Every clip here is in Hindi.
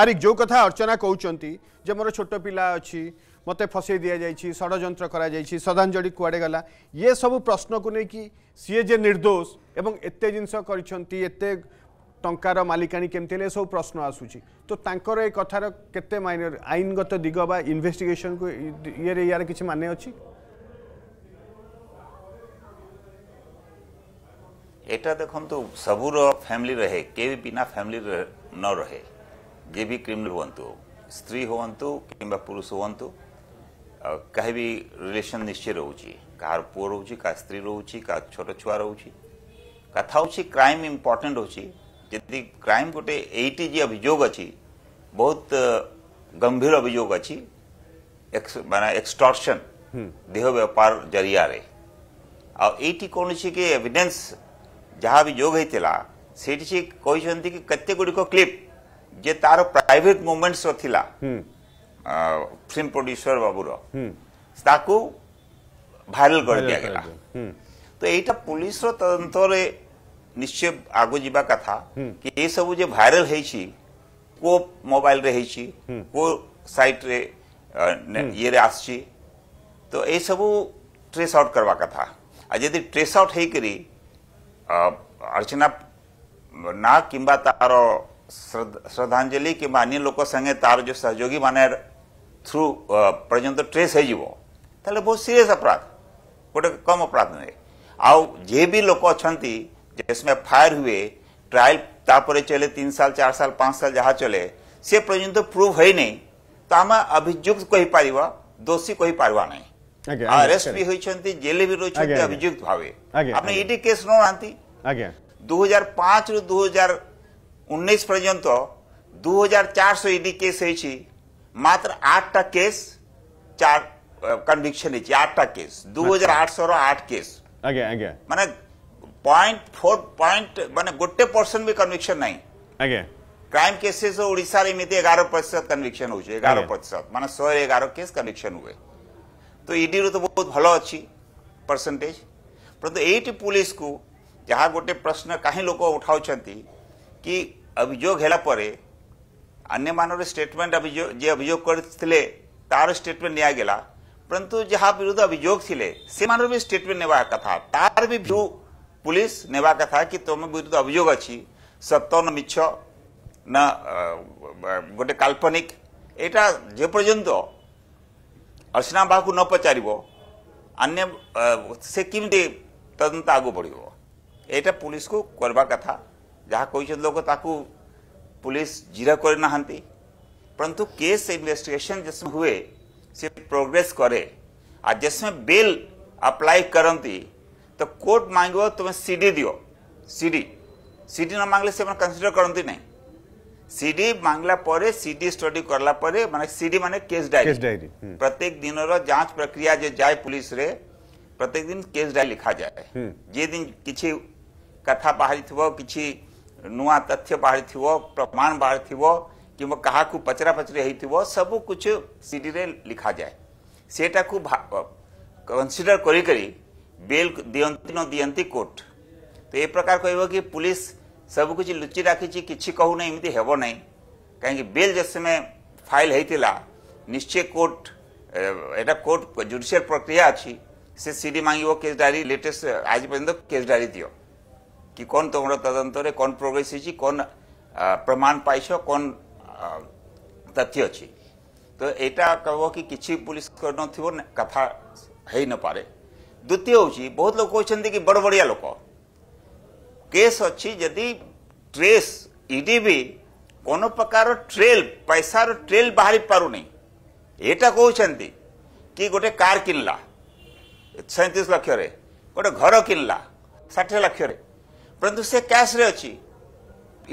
মারিক যে কথা অর্চনা কৌঁচ যে মোর ছোট পিলা অছি মতো ফসাই দিয়া যাই ষড়যন্ত্র করা যাই শ্রদ্ধাঞ্জলি কুয়াড়ে গলা ইয়ে সব প্রশ্নকু নেই সি যে নির্দোষ এবং এতে জিনিস করছেন এতে টঙ্কার মালিকাণী কেমতি হলে এসব প্রশ্ন আসুচি তো তাঁকর এই কথার কেতে মাইনে আইনগত দিগ বা ইনভেস্টিগেশন ইয়ে ইয়ার কিছু মানে অছি এটা দেখন্তু সবুর ফ্যামিলি রহে কে বিনা ফ্যামিলি ন রহে जे भी क्रिमिनल हूँ स्त्री हूँ कि पुरुष हूँ कह भी रिलेशन निश्चय रोच कहार पुओ रोच स्त्री रोच छोट छुआ रोच कथा हो क्राइम इम्पोर्टेन्ट हो क्राइम गोटे एटी जी अभोग अच्छी बहुत गंभीर अभोग अच्छी मान एक्सटर्शन देह व्यापार जरिया रे आईटी कौन सी एविडेन्स जहाँ भी है होता से कहते गुड़िक क्लीप जे तार प्राइट मुंट थिला फिल्म प्रड्यूसर बाबूर ताकू भाइराल कर दिया हम्म। तो ये पुलिस रो निश्चय आगो जीबा कथा हम्म। कि ये सब जे भाइराल हो को मोबाइल रे हेछि हम्म। को साइट रे ये रे आछि तो ए सब ट्रेस आउट करवा कथा आ यदि ट्रेस आउट हे अर्चना ना कि तारो श्रद्धांजलि कि अन्य लोक संगे तार जो सहयोगी मान थ्रू पर्यत ट्रेस हो बहुत सीरीयस अपराध गोटे कम अपराध नुए आए भी लोक अच्छा जिसमें फायर हुए ट्रायल तापर चले तीन साल चार साल पांच साल जहाँ चले सी पर्यत प्रूव है नहीं तो आम अभिजुक्त कही पार दोषी कही पार ना अरेस्ट भी होती जेल भी रही अभिजुक्त भाव आपने ईडी केस नौ ना दु हजार पांच रु दु उन्नीस পর্যন্ত दुई हजार चार सौ কেস হয়েছে মাত্র আটটা কেস आठटा কনভিকশন হয়েছে আটটা কেস पॉइंट হাজার আটশোর আট কেস মানে পয়েন্ট क्राइम केसेस ओडिशा एगार प्रतिशत कनभिक्शन हो प्रतिशत मान शहे एगार केस कनभिक्शन हुए तो ईडी तो बहुत भल अच्छी परसेंटेज परंतु तो ये पुलिस को जहाँ गोटे प्रश्न कहीं लोक उठाऊ कि अभोग ହେଲା ପରେ ଅନ୍ୟମାନଙ୍କର ଷ୍ଟେଟମେଣ୍ଟ ଅଭିଯୋଗ ଯିଏ स्टेटमेंट କରିଥିଲେ ତାର ଷ୍ଟେଟମେଣ୍ଟ परंतु जहाँ विरुद्ध अभियोग थे से मान भी स्टेटमेंट नेवा कथा तार भी भ्यू पुलिस नेवा कथा कि तुम विरुद्ध अभियोग अच्छी सत्य न मिछ न गोटे काल्पनिक यहाँ जेपर्यंत अर्चना बाबा को न पचार से कमी तदंत आग बढ़ा पुलिस को करवा कथा जहाँ कही लोक पुलिस ପୁଲିସ୍ करना କରିନାହାନ୍ତି परंतु केस इन्वेस्टिगेशन जिसमें हुए से प्रोग्रेस करे आ जिसमें बिल अप्लाई करती तो कोर्ट मांगो तुम्हें सीडी दियो सीडी सीडी न मांगले से कंसीडर करती ना सीडी मांगला पर सीडी स्टडी करला पर माने सीडी माने केस डायरी हम्म। प्रत्येक दिन जांच प्रक्रिया जे जाए पुलिस रे प्रत्येक दिन केस डायरी लिखा जाए हम्म। जे दिन किसी कथा बाहरी थोड़ा किसी नुआ तथ्य बाहर थी प्रमाण बाहर थी कि पचरा पचरी है सब कुछ सीडी रे लिखा जाए सेटा को कंसीडर करी करी बेल दियंती न दियंती कोर्ट तो ये प्रकार कह कि पुलिस सब कुछ लुचि राखी कि कहू ना एमती हेब ना कहीं बेल जो समय फाइल होता निश्चय कोर्ट एटा कोर्ट जुडिशियल प्रक्रिया अच्छी से सीडी डी मांग केस डायरी लेटेस्ट आज पर्यटन केस डायरी दिया কি কোন তোমরা তদন্তরে কোন প্রোগ্রেস হয়েছি কোন প্রমাণ পাইছ কোন তথ্য অছি তো ଅଛି ତ ଏଇଟା କହିବ କି କିଛି ପୁଲିସ କରିନଥିବ କଥା দ্বিতীয় হচ্ছে বহু লোক ଲୋକ কি বড় বড়িয়া লোক কেস অছি যদি ট্রেস ইডি বি কোন প্রকার ট্রেল পয়সার ট্রেল বাহারি পারুনি এটা কৌছেন্তি কি গোটে কার কিনলা সৈঁতিশ লক্ষরে গোটে ঘর কিনলা ষাঠিয়ে লক্ষরে परंतु से कैश रे अच्छी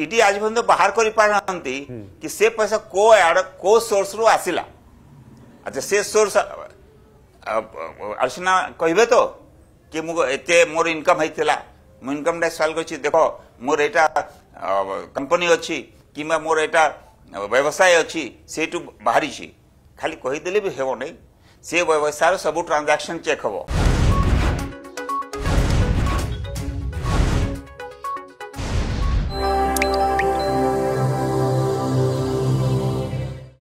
ଇଡି ଆଜି ପର୍ଯ୍ୟନ୍ତ ବାହାର କରିପାରୁନାହାନ୍ତି କି ସେ ପଇସା କୋଉ ଆଡ଼ କୋଉ ସୋର୍ସରୁ ଆସିଲା ଆଚ୍ଛା ସେ ସୋର୍ସ ଆର୍ସିନା କହିବେ ତ କି ମୁଁ ଏତେ ମୋର ଇନକମ୍ ହେଇଥିଲା ମୁଁ ଇନକମ୍ ଟ୍ୟାକ୍ସ ଫାଇଲ୍ କରିଛି ଦେଖ ମୋର ଏଇଟା କମ୍ପାନୀ ଅଛି କିମ୍ବା ମୋର ଏଇଟା ବ୍ୟବସାୟ ଅଛି ସେଇଠୁ ବାହାରିଛି ଖାଲି କହିଦେଲେ ବି ହେବ ନାହିଁ ସେ ବ୍ୟବସାୟର ସବୁ ଟ୍ରାଞ୍ଜାକ୍ସନ୍ ଚେକ୍ ହେବ